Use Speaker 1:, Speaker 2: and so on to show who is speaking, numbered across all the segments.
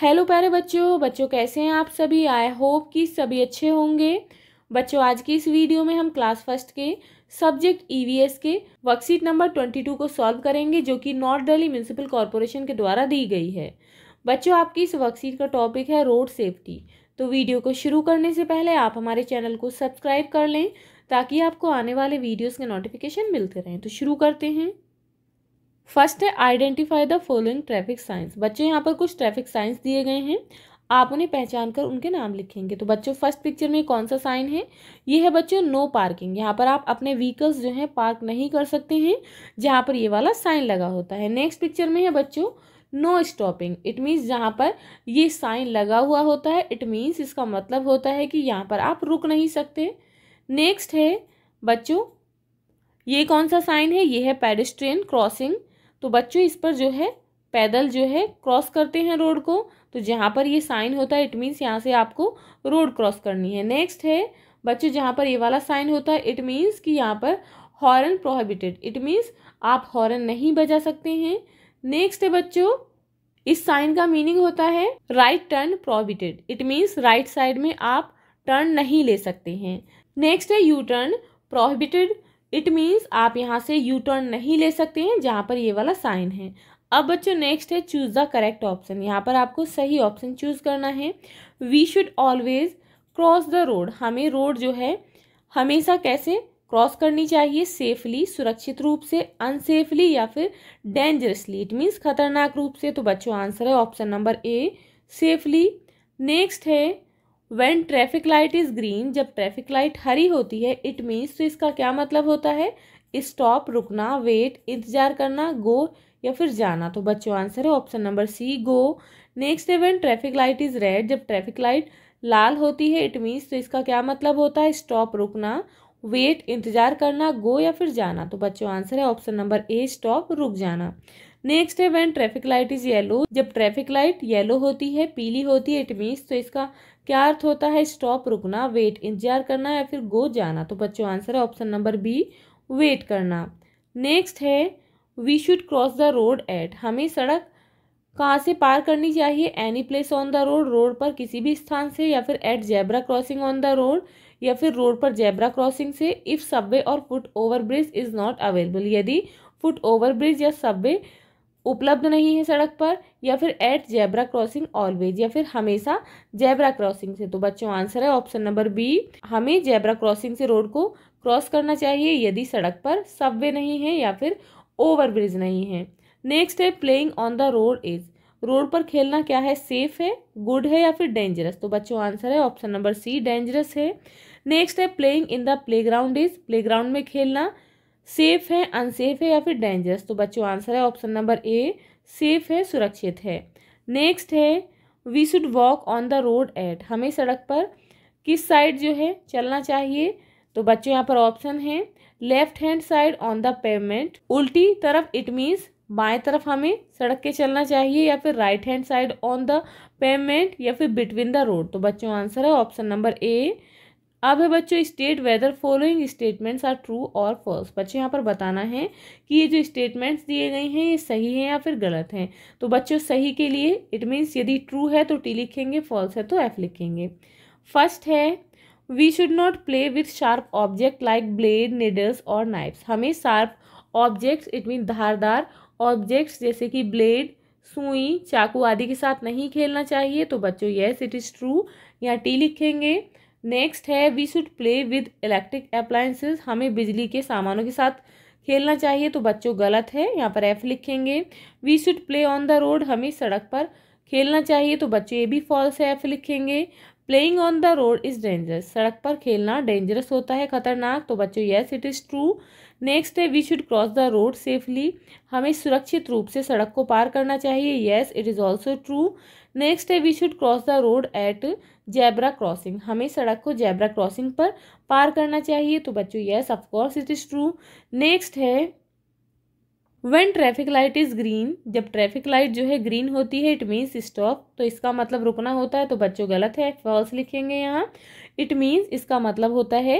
Speaker 1: hello प्यारे बच्चों बच्चों कैसे हैं आप सभी आई होप कि सभी अच्छे होंगे बच्चों आज की इस वीडियो में हम क्लास फर्स्ट के सब्जेक्ट ईवीएस e के वर्कशीट नंबर ट्वेंटी टू को सॉल्व करेंगे जो कि नॉर्थ दिल्ली म्यूनसिपल कॉरपोरेशन के द्वारा दी गई है बच्चों आपकी इस वर्कशीट का टॉपिक है रोड सेफ्टी तो वीडियो को शुरू करने से पहले आप हमारे चैनल को सब्सक्राइब कर लें ताकि आपको आने वाले वीडियोज़ के नोटिफिकेशन मिलते रहें तो शुरू करते हैं फर्स्ट है identify the following traffic signs बच्चे यहाँ पर कुछ ट्रैफिक साइंस दिए गए हैं आप उन्हें पहचान कर उनके नाम लिखेंगे तो बच्चों फर्स्ट पिक्चर में कौन सा साइन है ये है बच्चों नो पार्किंग यहाँ पर आप अपने व्हीकल्स जो है पार्क नहीं कर सकते हैं जहाँ पर ये वाला साइन लगा होता है नेक्स्ट पिक्चर में है बच्चों नो स्टॉपिंग इट मीन्स जहाँ पर ये साइन लगा हुआ होता है इट मीन्स इसका मतलब होता है कि यहाँ पर आप रुक नहीं सकते नेक्स्ट है बच्चों ये कौन सा साइन है ये है पेडेस्ट्रेन क्रॉसिंग तो बच्चों इस पर जो है पैदल जो है क्रॉस करते हैं रोड को तो जहाँ पर ये साइन होता है इट मीन्स यहाँ से आपको रोड क्रॉस करनी है नेक्स्ट है बच्चों जहाँ पर ये वाला साइन होता है इट मीन्स कि यहाँ पर हॉर्न प्रोहिबिटेड इट मीन्स आप हॉर्न नहीं बजा सकते हैं नेक्स्ट है बच्चों इस साइन का मीनिंग होता है right turn prohibited it means right side में आप टर्न नहीं ले सकते हैं नेक्स्ट है U turn prohibited it means आप यहाँ से यू टर्न नहीं ले सकते हैं जहाँ पर ये वाला साइन है अब बच्चों नेक्स्ट है चूज़ द करेक्ट ऑप्शन यहाँ पर आपको सही ऑप्शन चूज़ करना है we should always cross the road हमें रोड जो है हमेशा कैसे क्रॉस करनी चाहिए सेफली सुरक्षित रूप से अनसेफली या फिर डेंजरसली इट मीन्स खतरनाक रूप से तो बच्चों आंसर है option number A safely next है when traffic light is green जब ट्रैफिक लाइट हरी होती है इट मीन्स तो इसका क्या मतलब होता है स्टॉप रुकना वेट इंतजार करना गो या फिर जाना तो बच्चों आंसर है option number C go next है when traffic light is red जब ट्रैफिक लाइट लाल होती है इट मीन्स तो इसका क्या मतलब होता है स्टॉप रुकना वेट इंतजार करना गो या फिर जाना तो बच्चों आंसर है ऑप्शन नंबर ए स्टॉप रुक जाना नेक्स्ट है when traffic light is yellow जब ट्रैफिक लाइट येलो होती है पीली होती है इट मीन्स तो इसका क्या अर्थ होता है स्टॉप रुकना वेट इंतजार करना या फिर गो जाना तो बच्चों आंसर है ऑप्शन नंबर बी वेट करना नेक्स्ट है we should cross the road at हमें सड़क कहाँ से पार करनी चाहिए any place on the road road पर किसी भी स्थान से या फिर at zebra crossing on the road या फिर रोड पर जेब्रा क्रॉसिंग से इफ़ सबवे और foot over bridge is not available यदि फुट ओवर ब्रिज या सबवे उपलब्ध नहीं है सड़क पर या फिर एट जेब्रा क्रॉसिंग ऑलवेज या फिर हमेशा जेब्रा क्रॉसिंग से तो बच्चों आंसर है ऑप्शन नंबर बी हमें जेब्रा क्रॉसिंग से रोड को क्रॉस करना चाहिए यदि सड़क पर सबवे नहीं है या फिर ओवरब्रिज नहीं है नेक्स्ट है playing on the road is road पर खेलना क्या है सेफ है गुड है या फिर डेंजरस तो बच्चों आंसर है ऑप्शन नंबर सी डेंजरस है नेक्स्ट है playing in the playground is playground में खेलना सेफ है अनसेफ है या फिर डेंजरस तो बच्चों आंसर है ऑप्शन नंबर ए सेफ है सुरक्षित है नेक्स्ट है we should walk on the road at हमें सड़क पर किस साइड जो है चलना चाहिए तो बच्चों यहाँ पर ऑप्शन है left hand side on the pavement उल्टी तरफ इट मीन्स बाएं तरफ हमें सड़क के चलना चाहिए या फिर right hand side on the pavement या फिर बिटवीन द रोड तो बच्चों आंसर है ऑप्शन नंबर ए अब है बच्चों state whether following statements are true और फॉल्स बच्चे यहाँ पर बताना है कि ये जो स्टेटमेंट्स दिए गए हैं ये सही हैं या फिर गलत हैं तो बच्चों सही के लिए इट मीन्स यदि ट्रू है तो टी लिखेंगे फॉल्स है तो एफ लिखेंगे फर्स्ट है we should not play with sharp object like blade needles और नाइफ्स हमें शार्प ऑब्जेक्ट्स इट मीन धारदार ऑब्जेक्ट्स जैसे कि ब्लेड सुई चाकू आदि के साथ नहीं खेलना चाहिए तो बच्चों येस इट इज़ ट्रू यहाँ टी लिखेंगे नेक्स्ट है we should play with electric appliances हमें बिजली के सामानों के साथ खेलना चाहिए तो बच्चों गलत है यहाँ पर एफ लिखेंगे we should play on the road हमें सड़क पर खेलना चाहिए तो बच्चों ये भी फॉल्स है एफ लिखेंगे playing on the road is dangerous सड़क पर खेलना डेंजरस होता है खतरनाक तो बच्चों yes it is true next है we should cross the road safely हमें सुरक्षित रूप से सड़क को पार करना चाहिए yes it is also true next है we should cross the road at zebra crossing हमें सड़क को जैबरा क्रॉसिंग पर पार करना चाहिए तो बच्चों yes of course it is true next है when traffic light is green जब ट्रैफिक लाइट जो है ग्रीन होती है इट मीन्स स्टॉप तो इसका मतलब रुकना होता है तो बच्चों गलत है फॉल्स लिखेंगे यहाँ इट मीन्स इसका मतलब होता है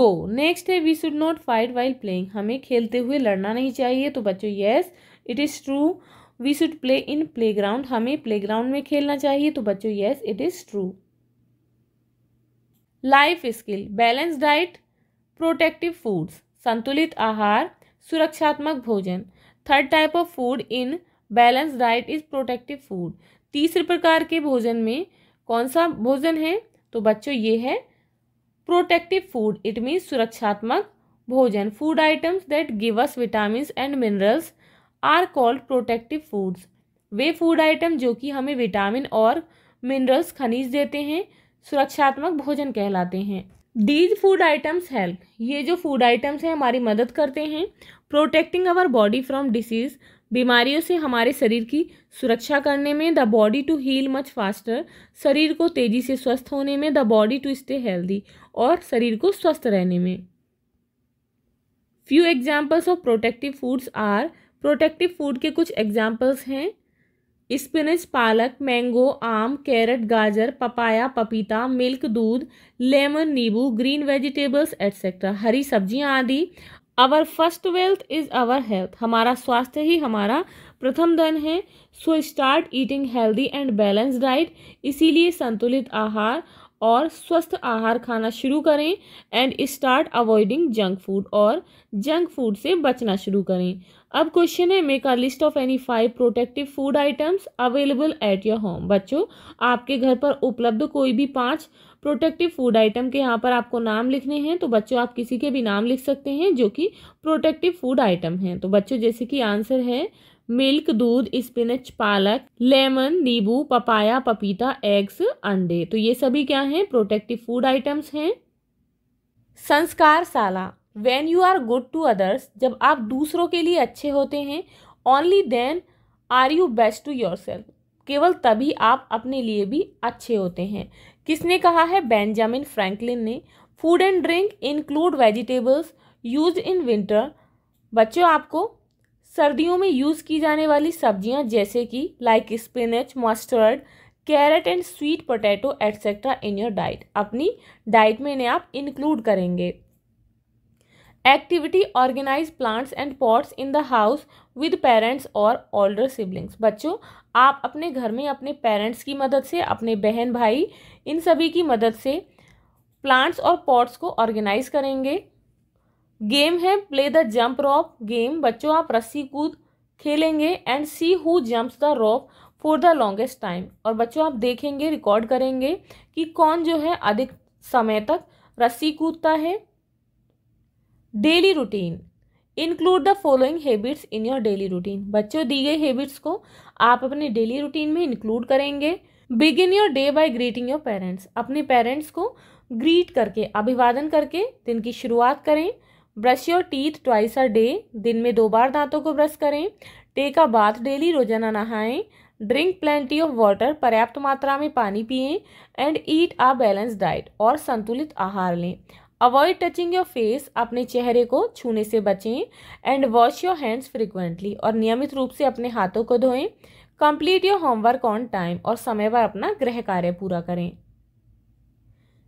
Speaker 1: गो नेक्स्ट है we should not fight while playing हमें खेलते हुए लड़ना नहीं चाहिए तो बच्चों yes it is true we should play in play ground हमें प्ले ग्राउंड में खेलना चाहिए तो बच्चों yes it is true life skill balance diet protective foods संतुलित आहार सुरक्षात्मक भोजन third type of food in balance diet is protective food तीसरे प्रकार के भोजन में कौन सा भोजन है तो बच्चों ये है प्रोटेक्टिव फूड इट मीन्स सुरक्षात्मक भोजन food items that give us vitamin and minerals are called protective foods वे फूड आइटम जो कि हमें विटामिन और मिनरल्स खनिज देते हैं सुरक्षात्मक भोजन कहलाते हैं डीज फूड आइटम्स हेल्प ये जो फूड आइटम्स हैं हमारी मदद करते हैं protecting our body from disease बीमारियों से हमारे शरीर की सुरक्षा करने में the body to heal much faster शरीर को तेज़ी से स्वस्थ होने में the body to stay healthy और शरीर को स्वस्थ रहने में few examples of protective foods are protective food के कुछ एग्जाम्पल्स हैं स्पिनच पालक मैंगो आम कैरेट गाजर पपाया पपीता मिल्क दूध लेमन नींबू ग्रीन वेजिटेबल्स एटसेट्रा हरी सब्जियां आदि our first wealth is our health हमारा स्वास्थ्य ही हमारा प्रथम धन है so start eating healthy and balance diet इसीलिए संतुलित आहार और स्वस्थ आहार खाना शुरू करें and start avoiding junk food और जंक फूड से बचना शुरू करें अब क्वेश्चन है make a list of any five protective food items available at your home बच्चों आपके घर पर उपलब्ध कोई भी पांच प्रोटेक्टिव फूड आइटम के यहाँ पर आपको नाम लिखने हैं तो बच्चों आप किसी के भी नाम लिख सकते हैं जो कि प्रोटेक्टिव फूड आइटम हैं तो बच्चों जैसे कि आंसर है मिल्क दूध स्पिनच पालक लेमन नींबू पपाया पपीता एग्स अंडे तो ये सभी क्या हैं प्रोटेक्टिव फूड आइटम्स हैं संस्कार साला when you are good to others जब आप दूसरों के लिए अच्छे होते हैं only then are you best to yourself केवल तभी आप अपने लिए भी अच्छे होते हैं किसने कहा है बेंजामिन फ्रैंकलिन ने food and drink include vegetables use in winter बच्चों आपको सर्दियों में यूज़ की जाने वाली सब्जियां जैसे कि like spinach mustard carrot and sweet potato etcetera in your diet अपनी डाइट में इन्हें आप इंक्लूड करेंगे activity organise plants and pots in the house with parents और ओल्डर सिबलिंग्स बच्चों आप अपने घर में अपने पेरेंट्स की मदद से अपने बहन भाई इन सभी की मदद से प्लांट्स और पॉट्स को ऑर्गेनाइज करेंगे गेम है play the jump rope game बच्चों आप रस्सी कूद खेलेंगे and see who jumps the rope for the longest time और बच्चों आप देखेंगे रिकॉर्ड करेंगे कि कौन जो है अधिक समय तक रस्सी कूदता है daily routine include the following habits in your daily routine बच्चों दी गई हैबिट्स को आप अपने डेली रूटीन में इंक्लूड करेंगे begin your day by greeting your parents अपने पेरेंट्स को ग्रीट करके अभिवादन करके दिन की शुरुआत करें brush your teeth twice a day दिन में दो बार दांतों को ब्रश करें टेक अ बाथ डेली रोजाना नहाएं ड्रिंक प्लेंटी ऑफ वाटर पर्याप्त मात्रा में पानी पिए and eat a balance diet और संतुलित आहार लें अवॉइड टचिंग योर फेस अपने चेहरे को छूने से बचें and wash your hands frequently और नियमित रूप से अपने हाथों को धोएं complete your homework on time और समय पर अपना गृह कार्य पूरा करें